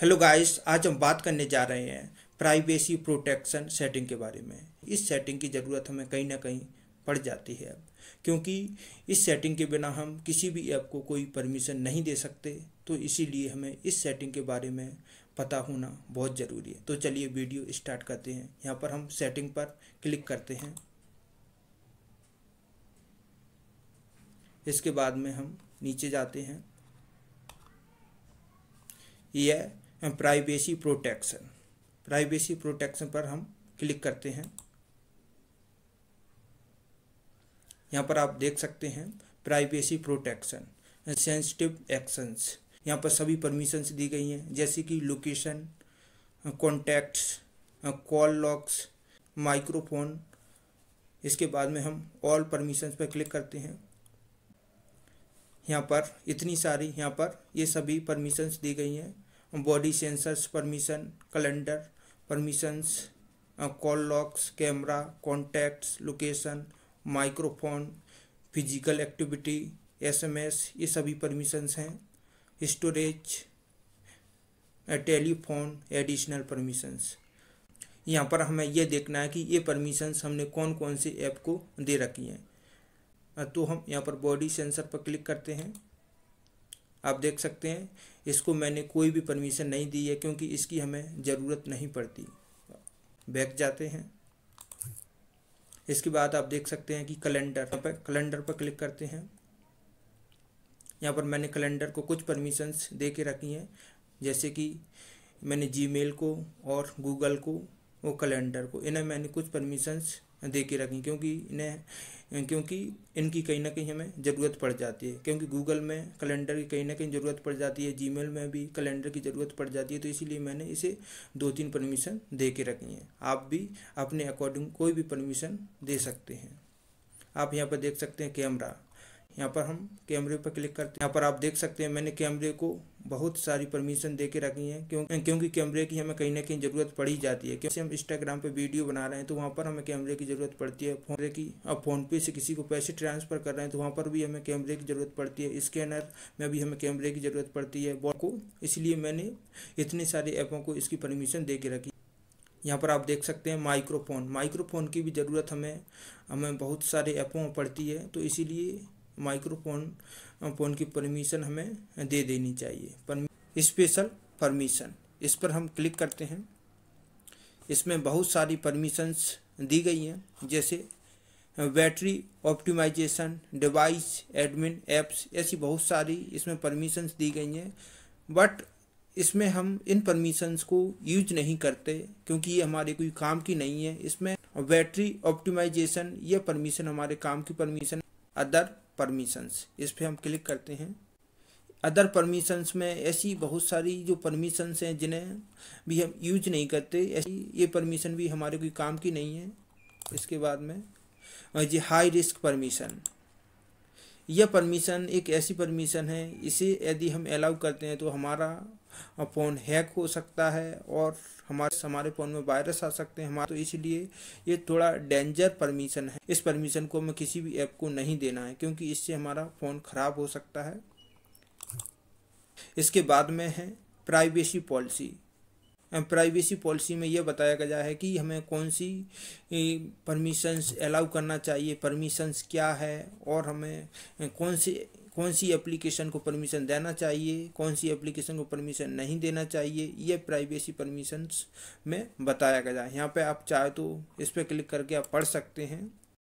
hello guys आज हम बात करने जा रहे हैं प्राइवेसी प्रोटेक्शन सेटिंग के बारे में इस सेटिंग की ज़रूरत हमें कहीं ना कहीं पड़ जाती है अब क्योंकि इस सेटिंग के बिना हम किसी भी ऐप को कोई परमिशन नहीं दे सकते तो इसीलिए हमें इस सेटिंग के बारे में पता होना बहुत ज़रूरी है तो चलिए वीडियो स्टार्ट करते हैं यहाँ पर हम सेटिंग पर क्लिक करते हैं इसके बाद में हम नीचे जाते हैं यह प्राइवेसी प्रोटेक्शन प्राइवेसी प्रोटेक्शन पर हम क्लिक करते हैं यहाँ पर आप देख सकते हैं प्राइवेसी प्रोटेक्शन सेंसिटिव एक्शंस यहाँ पर सभी परमिशंस दी गई हैं जैसे कि location contacts call logs microphone इसके बाद में हम ऑल परमिशंस पर क्लिक करते हैं यहाँ पर इतनी सारी यहाँ पर ये सभी परमिशंस दी गई हैं body sensors permission calendar permissions call logs camera contacts location microphone physical activity SMS ये सभी परमिशंस हैं स्टोरेज टेलीफोन एडिशनल परमिशंस यहाँ पर हमें यह देखना है कि ये परमिशंस हमने कौन कौन से ऐप को दे रखी हैं uh, तो हम यहाँ पर बॉडी सेंसर पर क्लिक करते हैं आप देख सकते हैं इसको मैंने कोई भी परमिशन नहीं दी है क्योंकि इसकी हमें ज़रूरत नहीं पड़ती बैक जाते हैं इसके बाद आप देख सकते हैं कि कैलेंडर पर कैलेंडर पर क्लिक करते हैं यहाँ पर मैंने कैलेंडर को कुछ परमिशंस दे के रखी हैं जैसे कि मैंने जीमेल को और गूगल को वो कैलेंडर को इन्हें मैंने कुछ परमिशंस दे के रखी क्योंकि इन्हें क्योंकि इनकी कहीं ना कहीं हमें ज़रूरत पड़ जाती है क्योंकि गूगल में कैलेंडर की कहीं ना कहीं ज़रूरत पड़ जाती है जीमेल में भी कैलेंडर की ज़रूरत पड़ जाती है तो इसीलिए मैंने इसे दो तीन परमिशन दे के रखी हैं आप भी अपने अकॉर्डिंग कोई भी परमिशन दे सकते हैं आप यहाँ पर देख सकते हैं कैमरा यहाँ पर हम कैमरे पर क्लिक करते हैं यहाँ पर आप देख सकते हैं मैंने कैमरे को बहुत सारी परमिशन दे के रखी है क्यों क्योंकि कैमरे की हमें कहीं ना कहीं ज़रूरत पड़ी जाती है क्योंकि हम इंस्टाग्राम पे वीडियो बना रहे हैं तो वहाँ पर हमें कैमरे की ज़रूरत पड़ती है फोन की अब फ़ोनपे से किसी को पैसे ट्रांसफ़र कर रहे हैं तो वहाँ पर भी हमें कैमरे की ज़रूरत पड़ती है स्कैनर में भी हमें कैमरे की ज़रूरत पड़ती है को इसलिए मैंने इतने सारे ऐपों को इसकी परमिशन दे के रखी यहाँ पर आप देख सकते हैं माइक्रोफोन माइक्रोफोन की भी ज़रूरत हमें हमें बहुत सारे ऐपों में पड़ती है तो इसीलिए माइक्रोफोन फोन की परमिशन हमें दे देनी चाहिए स्पेशल परमिशन इस पर हम क्लिक करते हैं इसमें बहुत सारी परमिशंस दी गई हैं जैसे battery optimisation device admin apps ऐसी बहुत सारी इसमें परमिशंस दी गई हैं बट इसमें हम इन परमिशंस को यूज नहीं करते क्योंकि ये हमारे कोई काम की नहीं है इसमें बैटरी ऑप्टिमाइजेशन ये परमिशन हमारे काम की परमिशन अदर परमिशंस इस पर हम क्लिक करते हैं अदर परमिशंस में ऐसी बहुत सारी जो परमिशंस हैं जिन्हें भी हम यूज नहीं करते ऐसी ये परमिशन भी हमारे कोई काम की नहीं है इसके बाद में जी हाई रिस्क परमिशन यह परमिशन एक ऐसी परमिशन है इसे यदि हम अलाउ करते हैं तो हमारा फ़ोन हैक हो सकता है और हमारे हमारे फ़ोन में वायरस आ सकते हैं हमारे तो इसलिए ये थोड़ा डेंजर परमिशन है इस परमिशन को हमें किसी भी ऐप को नहीं देना है क्योंकि इससे हमारा फ़ोन ख़राब हो सकता है इसके बाद में है प्राइवेसी पॉलिसी प्राइवेसी पॉलिसी में यह बताया गया है कि हमें कौन सी परमिशंस अलाउ करना चाहिए परमिशंस क्या है और हमें कौन सी कौन सी एप्लीकेशन को परमिशन देना चाहिए कौन सी एप्लीकेशन को परमिशन नहीं देना चाहिए यह प्राइवेसी परमिशंस में बताया गया है यहाँ पे आप चाहे तो इस पर क्लिक करके आप पढ़ सकते हैं